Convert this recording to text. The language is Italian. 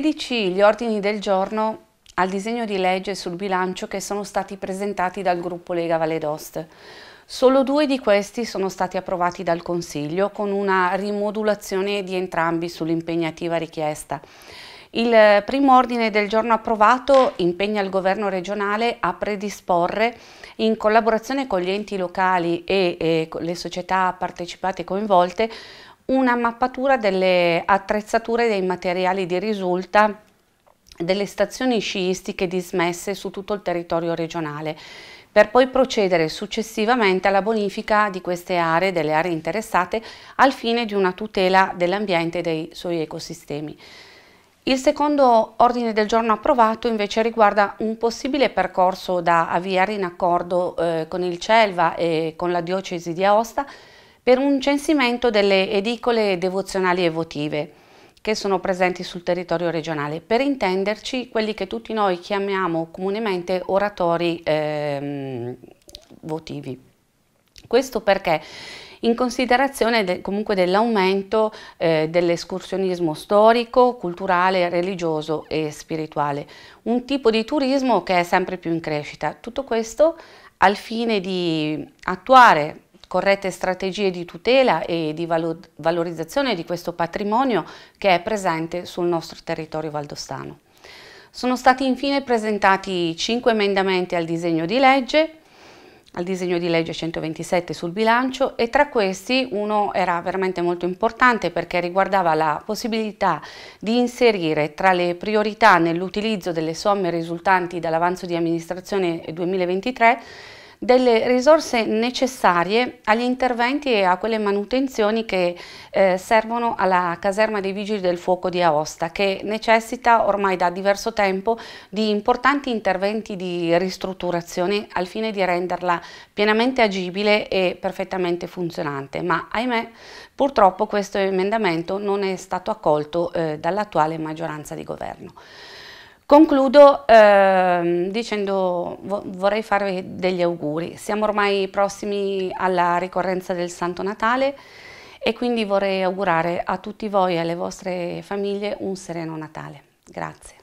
16 gli ordini del giorno al disegno di legge sul bilancio che sono stati presentati dal gruppo Lega Valle d'Ost. Solo due di questi sono stati approvati dal Consiglio con una rimodulazione di entrambi sull'impegnativa richiesta. Il primo ordine del giorno approvato impegna il governo regionale a predisporre in collaborazione con gli enti locali e, e eh, le società partecipate coinvolte una mappatura delle attrezzature e dei materiali di risulta delle stazioni sciistiche dismesse su tutto il territorio regionale per poi procedere successivamente alla bonifica di queste aree, delle aree interessate, al fine di una tutela dell'ambiente e dei suoi ecosistemi. Il secondo ordine del giorno approvato invece riguarda un possibile percorso da avviare in accordo eh, con il CELVA e con la diocesi di Aosta per un censimento delle edicole devozionali votive che sono presenti sul territorio regionale, per intenderci quelli che tutti noi chiamiamo comunemente oratori ehm, votivi. Questo perché in considerazione de, comunque dell'aumento eh, dell'escursionismo storico, culturale, religioso e spirituale, un tipo di turismo che è sempre più in crescita. Tutto questo al fine di attuare corrette strategie di tutela e di valorizzazione di questo patrimonio che è presente sul nostro territorio valdostano. Sono stati infine presentati cinque emendamenti al disegno di legge, al disegno di legge 127 sul bilancio e tra questi uno era veramente molto importante perché riguardava la possibilità di inserire tra le priorità nell'utilizzo delle somme risultanti dall'avanzo di amministrazione 2023 delle risorse necessarie agli interventi e a quelle manutenzioni che eh, servono alla caserma dei Vigili del Fuoco di Aosta, che necessita ormai da diverso tempo di importanti interventi di ristrutturazione al fine di renderla pienamente agibile e perfettamente funzionante. Ma ahimè, purtroppo questo emendamento non è stato accolto eh, dall'attuale maggioranza di governo. Concludo eh, dicendo vo vorrei farvi degli auguri. Siamo ormai prossimi alla ricorrenza del Santo Natale e quindi vorrei augurare a tutti voi e alle vostre famiglie un sereno Natale. Grazie.